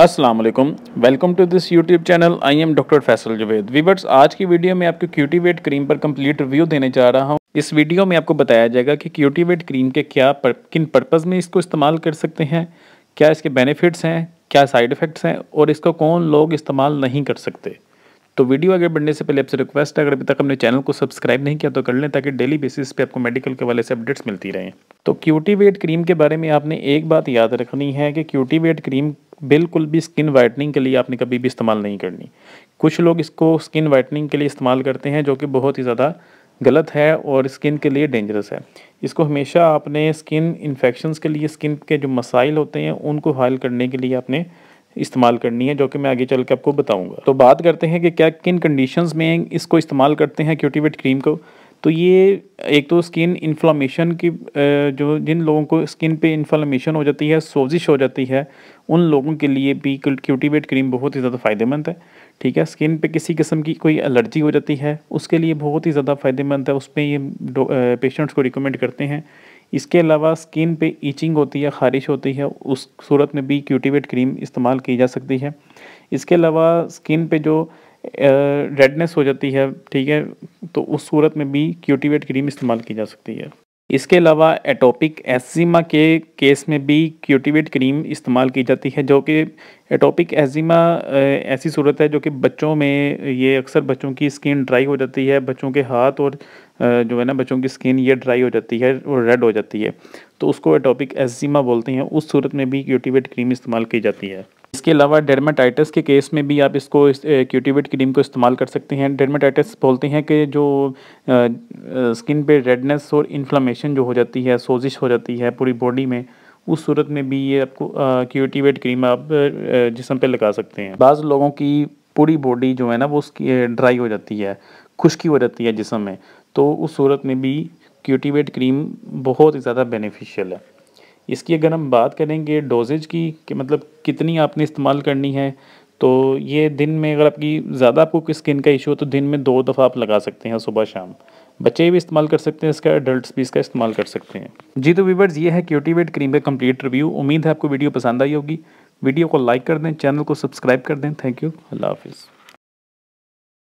अस्सलाम welcome to this YouTube channel I am doctor Faisal Juved viewers आज की वीडियो में आपको क्यूटीवेट क्रीम पर कंप्लीट रिव्यू देने जा रहा हूँ इस वीडियो में आपको बताया जाएगा कि क्यूटीवेट क्रीम के क्या पर, किन पर्पज़ में इसको इस्तेमाल कर सकते हैं क्या इसके बेनिफिट्स हैं क्या साइड इफ़ेक्ट्स हैं और इसको कौन लोग इस्तेमाल नहीं कर सकते तो वीडियो आगे बढ़ने से पहले आपसे रिक्वेस्ट है अगर अभी तक अपने चैनल को सब्सक्राइब नहीं किया तो कर लें ताकि डेली बेसिस पे आपको मेडिकल के वाले से अपडेट्स मिलती रहें तो क्यूटीवेट क्रीम के बारे में आपने एक बात याद रखनी है कि क्यूटीवेट क्रीम बिल्कुल भी स्किन वाइटनिंग के लिए आपने कभी भी इस्तेमाल नहीं करनी कुछ लोग इसको स्किन वाइटनिंग के लिए इस्तेमाल करते हैं जो कि बहुत ही ज़्यादा गलत है और स्किन के लिए डेंजरस है इसको हमेशा आपने स्किन इन्फेक्शंस के लिए स्किन के जो मसाइल होते हैं उनको हल करने के लिए आपने इस्तेमाल करनी है जो कि मैं आगे चल के आपको बताऊंगा तो बात करते हैं कि क्या किन कंडीशंस में इसको इस्तेमाल करते हैं क्यूटिवेट क्रीम को तो ये एक तो स्किन इन्फ्लामेशन की जो जिन लोगों को स्किन पे इन्फ्लामेशन हो जाती है सोजिश हो जाती है उन लोगों के लिए भी क्यूटीवेट क्रीम बहुत ही ज़्यादा फ़ायदेमंद है ठीक है स्किन पे किसी किस्म की कोई एलर्जी हो जाती है उसके लिए बहुत ही ज़्यादा फ़ायदेमंद है उस पर ये पेशेंट्स को रिकमेंड करते हैं इसके अलावा स्किन पे ईचिंग होती है ख़ारिश होती है उस सूरत में भी क्यूटीवेट क्रीम इस्तेमाल की जा सकती है इसके अलावा स्किन पे जो रेडनेस हो जाती है ठीक है तो उस सूरत में भी क्यूटिवेट क्रीम इस्तेमाल की जा सकती है इसके अलावा एटोपिक एजिमा के केस में भी क्यूटिवेट क्रीम इस्तेमाल की जाती है जो कि एटोपिक एजिमा ऐसी सूरत है जो कि बच्चों में ये अक्सर बच्चों की स्किन ड्राई हो जाती है बच्चों के हाथ और जो है ना बच्चों की स्किन ये ड्राई हो जाती है और रेड हो जाती है तो उसको एटोपिक एजिमा बोलते हैं उस सूरत में भी क्यूटिवेट क्रीम इस्तेमाल की जाती है इसके अलावा डेर्माटाइटिस के केस में भी आप इसको इस, क्यूटिवेट क्रीम को इस्तेमाल कर सकते हैं डेर्माटाइटिस बोलते हैं कि जो स्किन पे रेडनेस और इन्फ्लामेशन जो हो जाती है सोजिश हो जाती है पूरी बॉडी में उस सूरत में भी ये आपको क्यूटिवेट क्रीम आप जिसम पे लगा सकते हैं बाज़ लोगों की पूरी बॉडी जो है ना वो ड्राई हो जाती है खुश्की हो जाती है जिसम में तो उस सूरत में भी क्यूटिवेट क्रीम बहुत ही ज़्यादा बेनिफिशियल है इसकी अगर हम बात करेंगे डोजेज की कि मतलब कितनी आपने इस्तेमाल करनी है तो ये दिन में अगर आपकी ज़्यादा आपको स्किन का इशू हो तो दिन में दो दफ़ा आप लगा सकते हैं सुबह शाम बच्चे भी इस्तेमाल कर सकते हैं इसका एडल्ट भी इसका इस्तेमाल कर सकते हैं जी तो व्यूवर्स ये है क्यूटीवेट क्रीम का कंप्लीट रिव्यू उम्मीद है आपको वीडियो पसंद आई होगी वीडियो को लाइक कर दें चैनल को सब्सक्राइब कर दें थैंक यू अल्लाह हाफिज़